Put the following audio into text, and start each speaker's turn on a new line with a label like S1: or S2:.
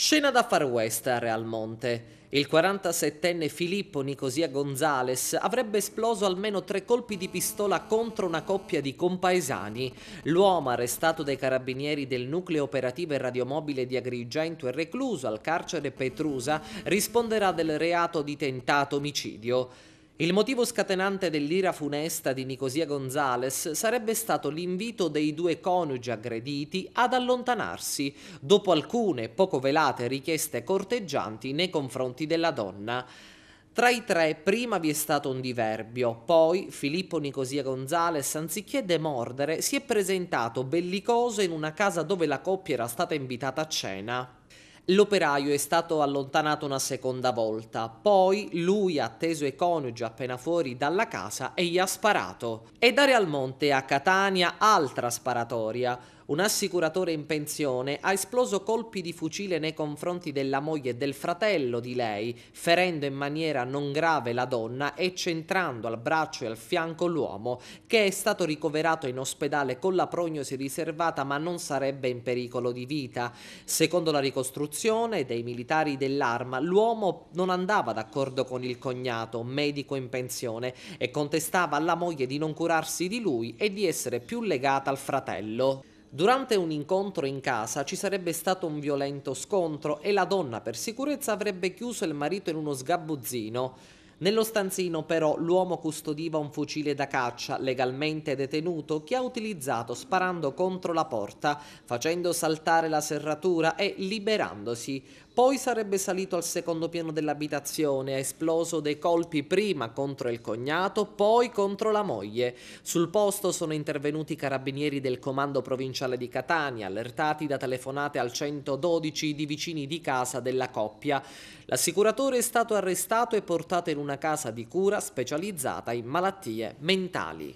S1: Scena da far west a Real Monte. Il 47enne Filippo Nicosia Gonzales avrebbe esploso almeno tre colpi di pistola contro una coppia di compaesani. L'uomo, arrestato dai carabinieri del nucleo operativo e radiomobile di Agrigento e recluso al carcere Petrusa, risponderà del reato di tentato omicidio. Il motivo scatenante dell'ira funesta di Nicosia Gonzales sarebbe stato l'invito dei due coniugi aggrediti ad allontanarsi, dopo alcune poco velate richieste corteggianti nei confronti della donna. Tra i tre prima vi è stato un diverbio, poi Filippo Nicosia Gonzales, anziché demordere, si è presentato bellicoso in una casa dove la coppia era stata invitata a cena. L'operaio è stato allontanato una seconda volta, poi lui ha atteso i coniugi appena fuori dalla casa e gli ha sparato. E dare al monte a Catania altra sparatoria. Un assicuratore in pensione ha esploso colpi di fucile nei confronti della moglie e del fratello di lei, ferendo in maniera non grave la donna e centrando al braccio e al fianco l'uomo, che è stato ricoverato in ospedale con la prognosi riservata ma non sarebbe in pericolo di vita. Secondo la ricostruzione dei militari dell'arma, l'uomo non andava d'accordo con il cognato, medico in pensione, e contestava alla moglie di non curarsi di lui e di essere più legata al fratello. Durante un incontro in casa ci sarebbe stato un violento scontro e la donna per sicurezza avrebbe chiuso il marito in uno sgabuzzino. Nello stanzino però l'uomo custodiva un fucile da caccia legalmente detenuto che ha utilizzato sparando contro la porta, facendo saltare la serratura e liberandosi. Poi sarebbe salito al secondo piano dell'abitazione, ha esploso dei colpi prima contro il cognato, poi contro la moglie. Sul posto sono intervenuti i carabinieri del comando provinciale di Catania, allertati da telefonate al 112 di vicini di casa della coppia. L'assicuratore è stato arrestato e portato in un una casa di cura specializzata in malattie mentali.